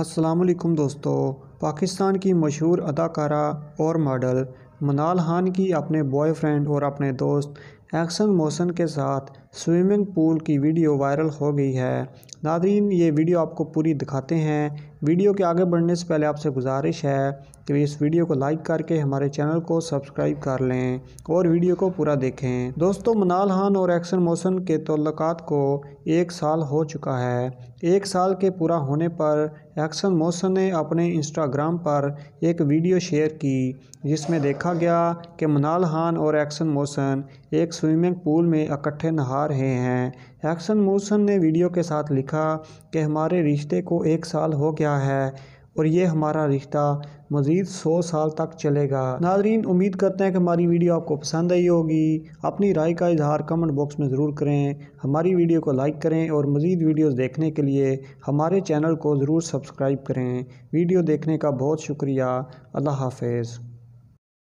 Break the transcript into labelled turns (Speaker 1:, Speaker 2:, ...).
Speaker 1: असलकुम दोस्तों पाकिस्तान की मशहूर अदाकारा और मॉडल मनाल खान की अपने बॉयफ्रेंड और अपने दोस्त एक्शन मोशन के साथ स्विमिंग पूल की वीडियो वायरल हो गई है नादरीन ये वीडियो आपको पूरी दिखाते हैं वीडियो के आगे बढ़ने से पहले आपसे गुजारिश है कि इस वीडियो को लाइक करके हमारे चैनल को सब्सक्राइब कर लें और वीडियो को पूरा देखें दोस्तों मनाल हान और एक्शन मोशन के तल्लक़ात को एक साल हो चुका है एक साल के पूरा होने पर एक्शन मोशन ने अपने इंस्टाग्राम पर एक वीडियो शेयर की जिसमें देखा गया कि मनाल हान और एक्शन मोशन एक स्विमिंग पूल में इकट्ठे नहा रहे हैं एक्सन मूसन ने वीडियो के साथ लिखा कि हमारे रिश्ते को एक साल हो गया है और ये हमारा रिश्ता मज़ीद सौ साल तक चलेगा नाजरीन उम्मीद करते हैं कि हमारी वीडियो आपको पसंद आई होगी अपनी राय का इजहार कमेंट बॉक्स में ज़रूर करें हमारी वीडियो को लाइक करें और मज़ीद वीडियोस देखने के लिए हमारे चैनल को ज़रूर सब्सक्राइब करें वीडियो देखने का बहुत शुक्रिया अल्लाह हाफिज़